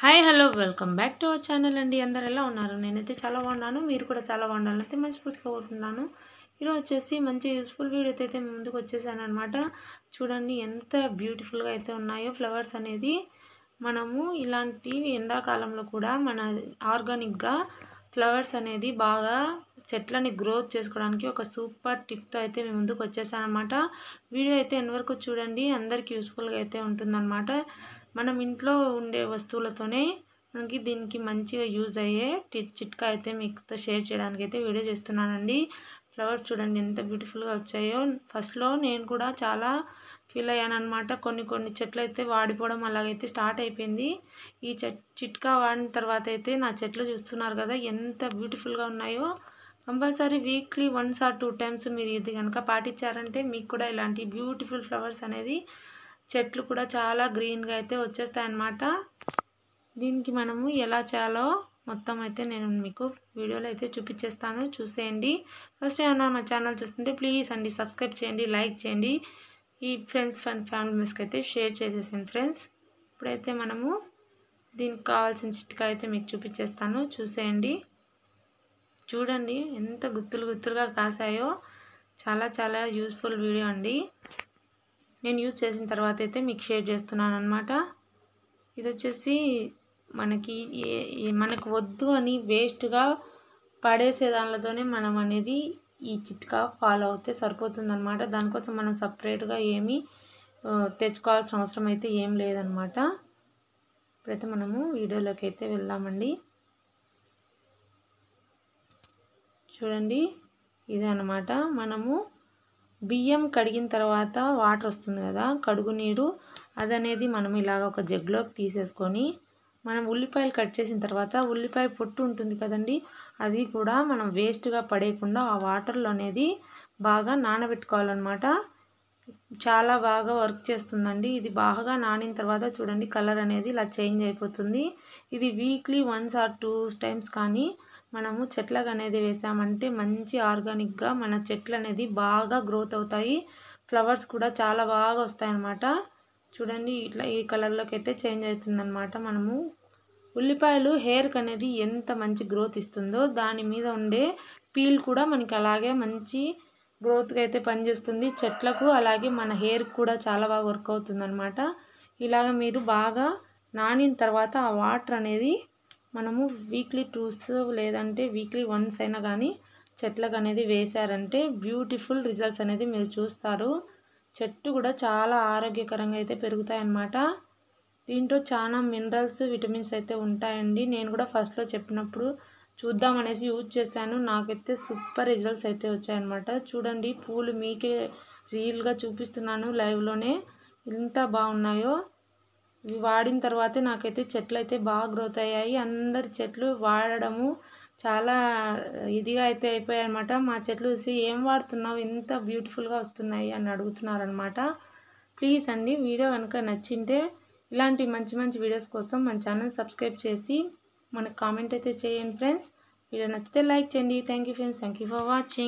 hi hello welcome back to our channel అండి అందరు ఎలా ఉన్నారు నేనైతే చాలా బాగున్నాను మీరు కూడా చాలా బాగుండాలని అయితే ఫుడ్గా కోరుకుంటున్నాను ఈరోజు వచ్చేసి మంచి యూస్ఫుల్ వీడియో అయితే ముందుకు వచ్చేసాను అనమాట చూడండి ఎంత బ్యూటిఫుల్గా అయితే ఉన్నాయో ఫ్లవర్స్ అనేది మనము ఇలాంటి ఎండాకాలంలో కూడా మన ఆర్గానిక్గా ఫ్లవర్స్ అనేది బాగా చెట్లని గ్రోత్ చేసుకోవడానికి ఒక సూపర్ టిప్తో అయితే మీ ముందుకు వచ్చేసానమాట వీడియో అయితే ఎన్ని వరకు చూడండి అందరికీ యూస్ఫుల్గా అయితే ఉంటుందన్నమాట మనం ఇంట్లో ఉండే వస్తువులతోనే మనకి దీనికి మంచిగా యూజ్ అయ్యే చిట్కా అయితే మీతో షేర్ చేయడానికి అయితే వీడియో చేస్తున్నానండి ఫ్లవర్స్ చూడండి ఎంత బ్యూటిఫుల్గా వచ్చాయో ఫస్ట్లో నేను కూడా చాలా ఫీల్ అయ్యాను అనమాట కొన్ని కొన్ని చెట్లు అయితే వాడిపోవడం అలాగైతే స్టార్ట్ అయిపోయింది ఈ చిట్కా వాడిన తర్వాత అయితే నా చెట్లు చూస్తున్నారు కదా ఎంత బ్యూటిఫుల్గా ఉన్నాయో compulsory weekly once or two times మీరు ఇది కనుక పాటించారంటే మీకు కూడా ఇలాంటి బ్యూటిఫుల్ ఫ్లవర్స్ అనేది చెట్లు కూడా చాలా గ్రీన్గా అయితే వచ్చేస్తాయి అన్నమాట దీనికి మనము ఎలా చేయాలో మొత్తం అయితే నేను మీకు వీడియోలో అయితే చూపించేస్తాను చూసేయండి ఫస్ట్ ఏమన్నా మా ఛానల్ చూస్తుంటే ప్లీజ్ అండి సబ్స్క్రైబ్ చేయండి లైక్ చేయండి ఈ ఫ్రెండ్స్ అండ్ ఫ్యామిలీ మెంబర్స్కి అయితే షేర్ చేసేసాను ఫ్రెండ్స్ ఇప్పుడైతే మనము దీనికి కావాల్సిన చిట్కా అయితే మీకు చూపించేస్తాను చూసేయండి చూడండి ఎంత గుత్తులు గుత్తులుగా కాసాయో చాలా చాలా యూస్ఫుల్ వీడియో అండి నేను యూజ్ చేసిన తర్వాత అయితే మీకు షేర్ చేస్తున్నాను అనమాట ఇది వచ్చేసి మనకి ఏ మనకు వద్దు అని వేస్ట్గా పడేసే దానిలతోనే మనం అనేది ఈ చిట్కా ఫాలో అవుతే సరిపోతుందన్నమాట దానికోసం మనం సపరేట్గా ఏమి తెచ్చుకోవాల్సిన అవసరం అయితే ఏం లేదనమాట ఇప్పుడైతే మనము వీడియోలోకి అయితే వెళ్దామండి చూడండి ఇది అన్నమాట మనము బియ్యం కడిగిన తర్వాత వాటర్ వస్తుంది కదా కడుగు నీరు అదనేది మనం ఇలాగ ఒక జగ్లోకి తీసేసుకొని మనం ఉల్లిపాయలు కట్ చేసిన తర్వాత ఉల్లిపాయ పొట్టు ఉంటుంది కదండి అది కూడా మనం వేస్ట్గా పడేయకుండా ఆ వాటర్లో అనేది బాగా నానబెట్టుకోవాలన్నమాట చాలా బాగా వర్క్ చేస్తుందండి ఇది బాగా నానిన తర్వాత చూడండి కలర్ అనేది ఇలా చేంజ్ అయిపోతుంది ఇది weekly once or two times కానీ మనము చెట్లకు అనేది వేసామంటే మంచి ఆర్గానిక్గా మన చెట్లు అనేది బాగా గ్రోత్ అవుతాయి ఫ్లవర్స్ కూడా చాలా బాగా వస్తాయన్నమాట చూడండి ఇట్లా ఈ కలర్లోకి అయితే చేంజ్ అవుతుందన్నమాట మనము ఉల్లిపాయలు హెయిర్కి అనేది ఎంత మంచి గ్రోత్ ఇస్తుందో దాని మీద ఉండే పీల్ కూడా మనకి అలాగే మంచి గ్రోత్గా అయితే పనిచేస్తుంది చెట్లకు అలాగే మన హెయిర్కి కూడా చాలా బాగా వర్క్ అనమాట ఇలాగ మీరు బాగా నానిన తర్వాత ఆ వాటర్ అనేది మనము వీక్లీ టూస్ లేదంటే వీక్లీ వన్స్ అయినా కానీ చెట్లకు అనేది వేశారంటే బ్యూటిఫుల్ రిజల్ట్స్ అనేది మీరు చూస్తారు చెట్టు కూడా చాలా ఆరోగ్యకరంగా అయితే పెరుగుతాయన్నమాట దీంట్లో చాలా మినరల్స్ విటమిన్స్ అయితే ఉంటాయండి నేను కూడా ఫస్ట్లో చెప్పినప్పుడు చూద్దామనేసి యూజ్ చేశాను నాకైతే సూపర్ రిజల్ట్స్ అయితే వచ్చాయన్నమాట చూడండి పూలు మీకే రియల్గా చూపిస్తున్నాను లైవ్లోనే ఎంత బాగున్నాయో ఇవి వాడిన తర్వాతే నాకైతే చెట్లు అయితే బాగా గ్రోత్ అయ్యాయి అందరి చెట్లు వాడడము చాలా ఇదిగా అయితే అయిపోయాయి అనమాట మా చెట్లు చూసి ఏం వాడుతున్నావు ఇంత బ్యూటిఫుల్గా వస్తున్నాయి అని అడుగుతున్నారనమాట ప్లీజ్ అండి వీడియో కనుక నచ్చింటే ఇలాంటి మంచి మంచి వీడియోస్ కోసం మన ఛానల్ సబ్స్క్రైబ్ చేసి మనకు కామెంట్ అయితే చేయండి ఫ్రెండ్స్ వీడియో నచ్చితే లైక్ చేయండి thank friends thank for watching